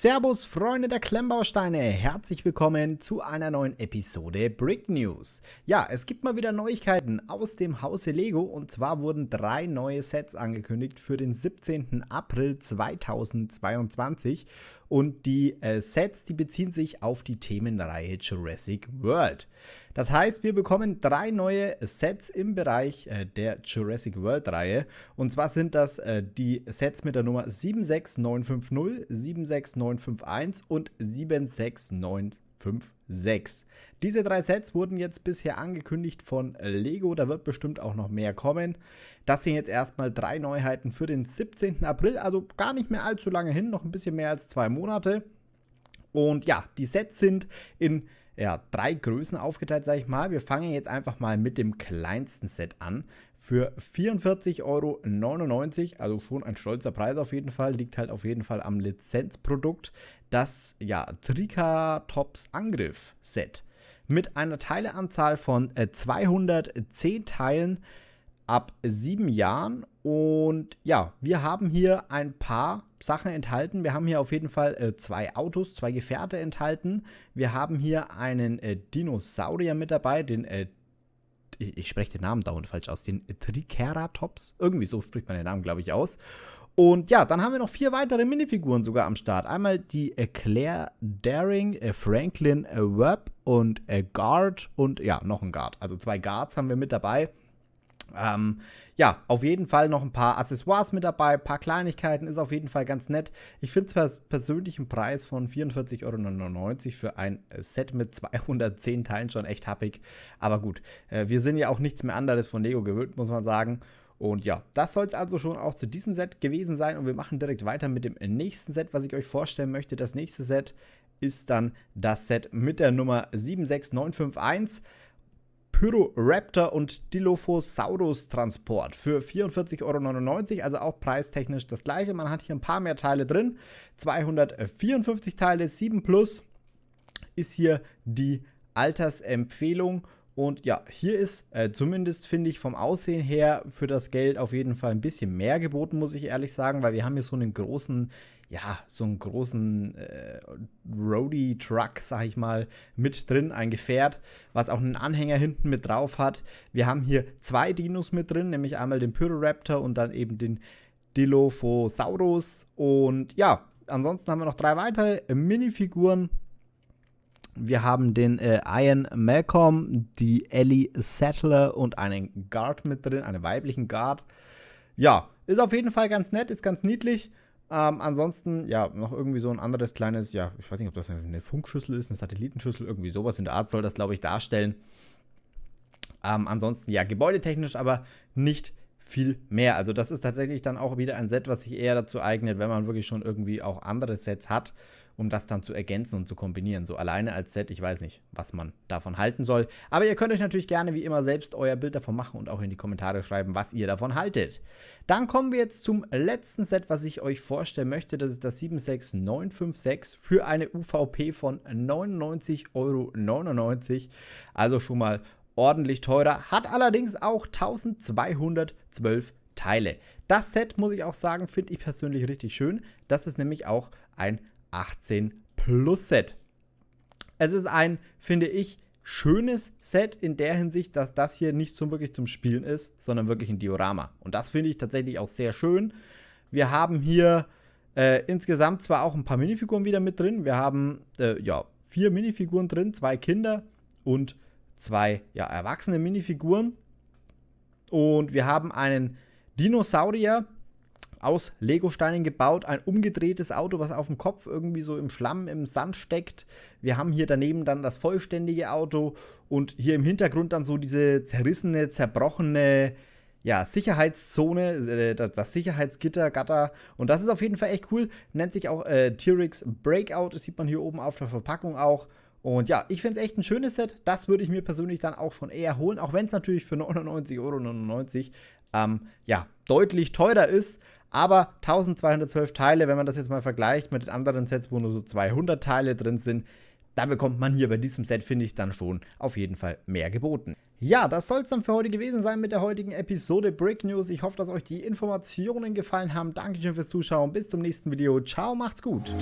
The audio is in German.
Servus, Freunde der Klemmbausteine, herzlich willkommen zu einer neuen Episode Brick News. Ja, es gibt mal wieder Neuigkeiten aus dem Hause Lego und zwar wurden drei neue Sets angekündigt für den 17. April 2022 und die äh, Sets, die beziehen sich auf die Themenreihe Jurassic World. Das heißt, wir bekommen drei neue Sets im Bereich äh, der Jurassic World Reihe. Und zwar sind das äh, die Sets mit der Nummer 76950, 76951 und 769 5, 6. Diese drei Sets wurden jetzt bisher angekündigt von Lego, da wird bestimmt auch noch mehr kommen. Das sind jetzt erstmal drei Neuheiten für den 17. April, also gar nicht mehr allzu lange hin, noch ein bisschen mehr als zwei Monate. Und ja, die Sets sind in ja, drei Größen aufgeteilt, sage ich mal. Wir fangen jetzt einfach mal mit dem kleinsten Set an. Für 44,99 Euro, also schon ein stolzer Preis auf jeden Fall, liegt halt auf jeden Fall am Lizenzprodukt, das ja, Tricatops Angriff Set. Mit einer Teileanzahl von 210 äh, Teilen ab sieben Jahren. Und ja, wir haben hier ein paar Sachen enthalten. Wir haben hier auf jeden Fall äh, zwei Autos, zwei Gefährte enthalten. Wir haben hier einen äh, Dinosaurier mit dabei, den äh, ich spreche den Namen dauernd falsch aus, den Triceratops. Irgendwie so spricht man den Namen, glaube ich, aus. Und ja, dann haben wir noch vier weitere Minifiguren sogar am Start. Einmal die äh, Claire Daring, äh, Franklin äh, Webb und Guard und ja, noch ein Guard. Also zwei Guards haben wir mit dabei. Ähm, ja, auf jeden Fall noch ein paar Accessoires mit dabei, ein paar Kleinigkeiten, ist auf jeden Fall ganz nett. Ich finde es persönlich einen Preis von 44,99 Euro für ein Set mit 210 Teilen schon echt happig. Aber gut, äh, wir sind ja auch nichts mehr anderes von Lego gewöhnt, muss man sagen. Und ja, das soll es also schon auch zu diesem Set gewesen sein. Und wir machen direkt weiter mit dem nächsten Set, was ich euch vorstellen möchte. Das nächste Set ist dann das Set mit der Nummer 76951. Pyroraptor und Dilophosaurus Transport für 44,99 Euro, also auch preistechnisch das gleiche. Man hat hier ein paar mehr Teile drin, 254 Teile, 7 plus ist hier die Altersempfehlung und ja, hier ist äh, zumindest, finde ich, vom Aussehen her für das Geld auf jeden Fall ein bisschen mehr geboten, muss ich ehrlich sagen, weil wir haben hier so einen großen, ja, so einen großen äh, Roadie-Truck, sag ich mal, mit drin, ein Gefährt, was auch einen Anhänger hinten mit drauf hat. Wir haben hier zwei Dinos mit drin, nämlich einmal den Pyroraptor und dann eben den Dilophosaurus. Und ja, ansonsten haben wir noch drei weitere Minifiguren wir haben den äh, Ian Malcolm, die Ellie Settler und einen Guard mit drin, einen weiblichen Guard. Ja, ist auf jeden Fall ganz nett, ist ganz niedlich. Ähm, ansonsten, ja, noch irgendwie so ein anderes kleines, ja, ich weiß nicht, ob das eine Funkschüssel ist, eine Satellitenschüssel, irgendwie sowas in der Art soll das, glaube ich, darstellen. Ähm, ansonsten, ja, gebäudetechnisch aber nicht viel mehr. Also das ist tatsächlich dann auch wieder ein Set, was sich eher dazu eignet, wenn man wirklich schon irgendwie auch andere Sets hat um das dann zu ergänzen und zu kombinieren. So alleine als Set, ich weiß nicht, was man davon halten soll. Aber ihr könnt euch natürlich gerne wie immer selbst euer Bild davon machen und auch in die Kommentare schreiben, was ihr davon haltet. Dann kommen wir jetzt zum letzten Set, was ich euch vorstellen möchte. Das ist das 76956 für eine UVP von 99,99 ,99 Euro. Also schon mal ordentlich teurer, hat allerdings auch 1212 Teile. Das Set, muss ich auch sagen, finde ich persönlich richtig schön. Das ist nämlich auch ein 18 Plus Set. Es ist ein, finde ich, schönes Set in der Hinsicht, dass das hier nicht zum, wirklich zum Spielen ist, sondern wirklich ein Diorama. Und das finde ich tatsächlich auch sehr schön. Wir haben hier äh, insgesamt zwar auch ein paar Minifiguren wieder mit drin. Wir haben äh, ja, vier Minifiguren drin, zwei Kinder und zwei ja, erwachsene Minifiguren. Und wir haben einen Dinosaurier, aus Legosteinen gebaut, ein umgedrehtes Auto, was auf dem Kopf irgendwie so im Schlamm, im Sand steckt. Wir haben hier daneben dann das vollständige Auto und hier im Hintergrund dann so diese zerrissene, zerbrochene ja, Sicherheitszone, äh, das Sicherheitsgitter, Gatter. Und das ist auf jeden Fall echt cool. Nennt sich auch äh, T-Rex Breakout. Das sieht man hier oben auf der Verpackung auch. Und ja, ich finde es echt ein schönes Set. Das würde ich mir persönlich dann auch schon eher holen, auch wenn es natürlich für 99,99 Euro ähm, ja, deutlich teurer ist. Aber 1212 Teile, wenn man das jetzt mal vergleicht mit den anderen Sets, wo nur so 200 Teile drin sind, da bekommt man hier bei diesem Set, finde ich, dann schon auf jeden Fall mehr geboten. Ja, das soll es dann für heute gewesen sein mit der heutigen Episode Break News. Ich hoffe, dass euch die Informationen gefallen haben. Dankeschön fürs Zuschauen. Bis zum nächsten Video. Ciao, macht's gut.